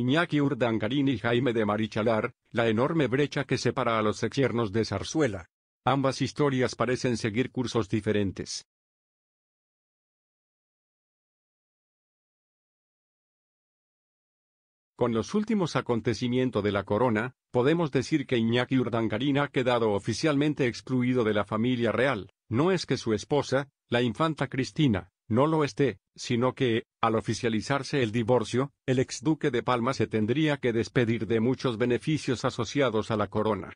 Iñaki Urdangarín y Jaime de Marichalar, la enorme brecha que separa a los exiernos de Zarzuela. Ambas historias parecen seguir cursos diferentes. Con los últimos acontecimientos de la corona, podemos decir que Iñaki Urdangarín ha quedado oficialmente excluido de la familia real, no es que su esposa, la infanta Cristina, no lo esté, sino que, al oficializarse el divorcio, el exduque de Palma se tendría que despedir de muchos beneficios asociados a la corona.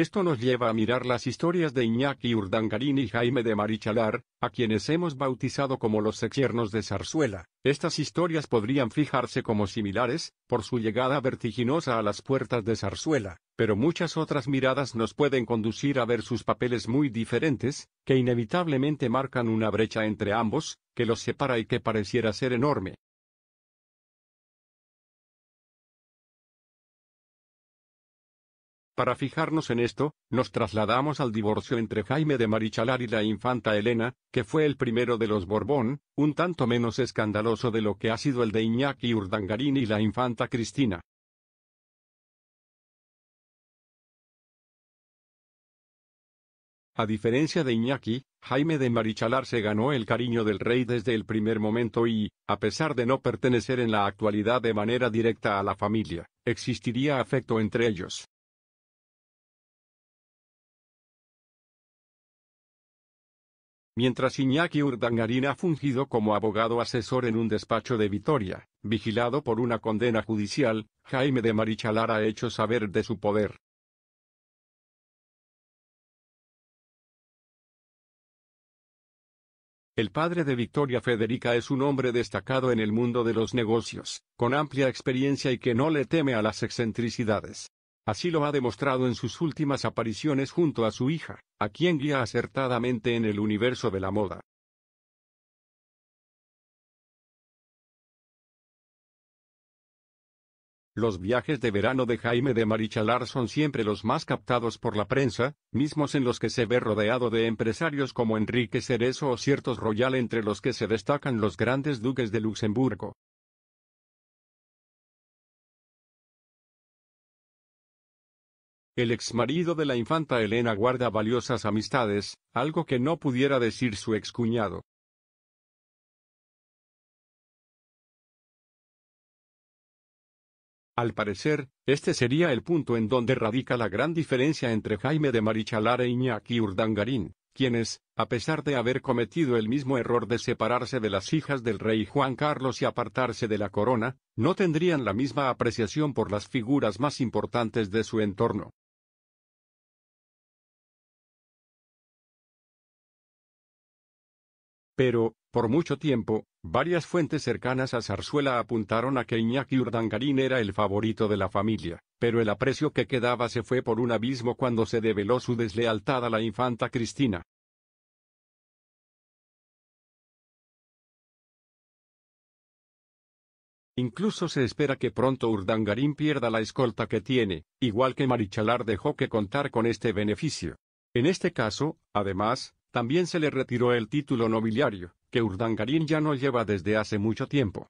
Esto nos lleva a mirar las historias de Iñaki Urdangarín y Jaime de Marichalar, a quienes hemos bautizado como los exiernos de Zarzuela. Estas historias podrían fijarse como similares, por su llegada vertiginosa a las puertas de Zarzuela, pero muchas otras miradas nos pueden conducir a ver sus papeles muy diferentes, que inevitablemente marcan una brecha entre ambos, que los separa y que pareciera ser enorme. Para fijarnos en esto, nos trasladamos al divorcio entre Jaime de Marichalar y la infanta Elena, que fue el primero de los Borbón, un tanto menos escandaloso de lo que ha sido el de Iñaki Urdangarín y la infanta Cristina. A diferencia de Iñaki, Jaime de Marichalar se ganó el cariño del rey desde el primer momento y, a pesar de no pertenecer en la actualidad de manera directa a la familia, existiría afecto entre ellos. mientras Iñaki Urdangarín ha fungido como abogado asesor en un despacho de Vitoria, vigilado por una condena judicial, Jaime de Marichalar ha hecho saber de su poder. El padre de Victoria Federica es un hombre destacado en el mundo de los negocios, con amplia experiencia y que no le teme a las excentricidades. Así lo ha demostrado en sus últimas apariciones junto a su hija, a quien guía acertadamente en el universo de la moda. Los viajes de verano de Jaime de Marichalar son siempre los más captados por la prensa, mismos en los que se ve rodeado de empresarios como Enrique Cerezo o ciertos royal entre los que se destacan los grandes duques de Luxemburgo. El marido de la infanta Elena guarda valiosas amistades, algo que no pudiera decir su excuñado. Al parecer, este sería el punto en donde radica la gran diferencia entre Jaime de Marichalar e Iñaki Urdangarín, quienes, a pesar de haber cometido el mismo error de separarse de las hijas del rey Juan Carlos y apartarse de la corona, no tendrían la misma apreciación por las figuras más importantes de su entorno. Pero, por mucho tiempo, varias fuentes cercanas a Zarzuela apuntaron a que Iñaki Urdangarín era el favorito de la familia, pero el aprecio que quedaba se fue por un abismo cuando se develó su deslealtad a la infanta Cristina. Incluso se espera que pronto Urdangarín pierda la escolta que tiene, igual que Marichalar dejó que contar con este beneficio. En este caso, además, también se le retiró el título nobiliario, que Urdangarín ya no lleva desde hace mucho tiempo.